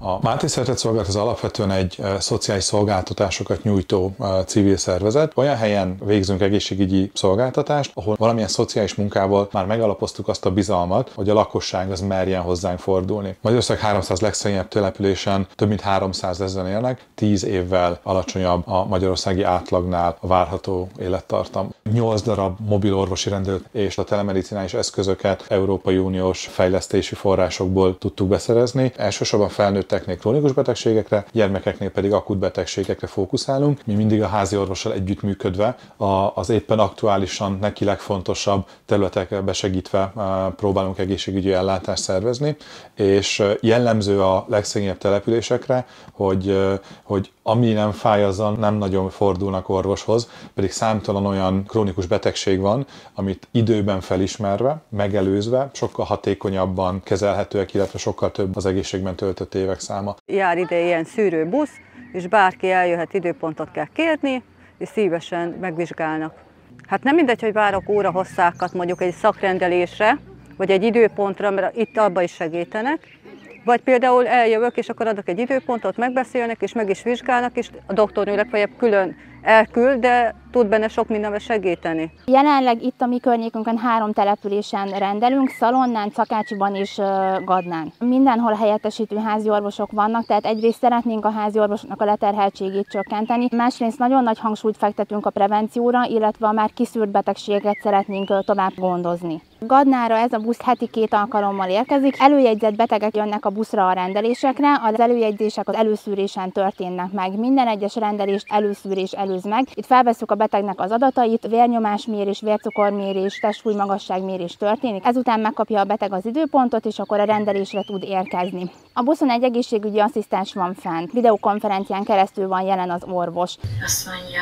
A Máté Szeretett Szolgálat az alapvetően egy eh, szociális szolgáltatásokat nyújtó eh, civil szervezet. Olyan helyen végzünk egészségügyi szolgáltatást, ahol valamilyen szociális munkával már megalapoztuk azt a bizalmat, hogy a lakosság az merjen hozzánk fordulni. Magyarország 300 legszegényebb településen több mint 300 ezeren élnek, 10 évvel alacsonyabb a magyarországi átlagnál a várható élettartam. 8 darab mobil orvosi rendőt és a telemedicinális eszközöket Európai Uniós fejlesztési forrásokból tudtuk beszerezni. Elsősorban felnőtteknél krónikus betegségekre, gyermekeknél pedig akut betegségekre fókuszálunk. Mi mindig a házi orvossal együttműködve az éppen aktuálisan neki legfontosabb területekre besegítve e, próbálunk egészségügyi ellátást szervezni, és e, jellemző a legszegényebb településekre, hogy, e, hogy ami nem fáj, azon nem nagyon fordulnak orvoshoz, pedig számtalan olyan krónikus betegség van, amit időben felismerve, megelőzve sokkal hatékonyabban kezelhetőek, illetve sokkal több az egészségben töltött évek száma. Jár ide ilyen busz, és bárki eljöhet, időpontot kell kérni, és szívesen megvizsgálnak. Hát nem mindegy, hogy várok óra hosszákat mondjuk egy szakrendelésre, vagy egy időpontra, mert itt abba is segítenek, vagy például eljövök, és akkor adok egy időpontot, megbeszélnek, és meg is vizsgálnak, és a doktornő legfeljebb külön elküld, de tud benne sok mindenbe segíteni. Jelenleg itt a mi környékünkön három településen rendelünk, Szalonnán, Szakácsiban és Gadnán. Mindenhol helyettesítő háziorvosok vannak, tehát egyrészt szeretnénk a háziorvosoknak a leterheltségét csökkenteni, másrészt nagyon nagy hangsúlyt fektetünk a prevencióra, illetve a már kiszűrt betegséget szeretnénk tovább gondozni. Gadnára ez a busz heti két alkalommal érkezik. Előjegyzett betegek jönnek a buszra a rendelésekre, az előjegyzések az előszűrésen történnek meg. Minden egyes rendelést előszűrés előz meg. Itt felveszük a betegnek az adatait, vérnyomásmérés, vércukormérés, testfújmagasságmérés történik. Ezután megkapja a beteg az időpontot, és akkor a rendelésre tud érkezni. A buszon egy egészségügyi asszisztens van fent. Videokonferencián keresztül van jelen az orvos. Azt mondja,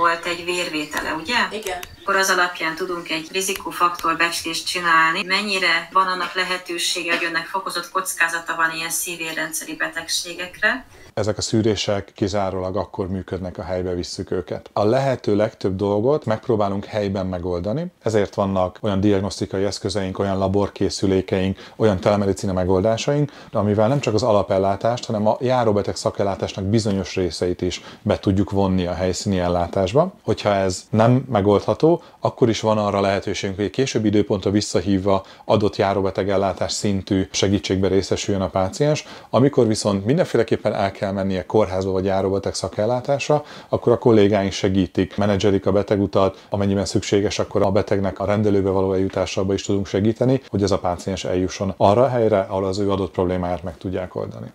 volt egy vérvétele, ugye? Igen akkor az alapján tudunk egy rizikófaktor becslést csinálni, mennyire van annak lehetősége, hogy önnek fokozott kockázata van ilyen szívérrendszeri betegségekre. Ezek a szűrések kizárólag akkor működnek, a helybe visszük őket. A lehető legtöbb dolgot megpróbálunk helyben megoldani, ezért vannak olyan diagnosztikai eszközeink, olyan laborkészülékeink, olyan telemedicina megoldásaink, amivel nem csak az alapellátást, hanem a járóbeteg szakellátásnak bizonyos részeit is be tudjuk vonni a helyszíni ellátásba. Hogyha ez nem megoldható, akkor is van arra lehetőségünk, hogy egy később időpontra visszahívva adott járóbetegellátás szintű segítségbe részesüljön a páciens. Amikor viszont mindenféleképpen el kell mennie kórházba vagy járóbeteg szakellátásra, akkor a kollégáink segítik, menedzserik a betegutat, amennyiben szükséges, akkor a betegnek a rendelőbe való eljutásába is tudunk segíteni, hogy ez a páciens eljusson arra a helyre, ahol az ő adott problémáját meg tudják oldani.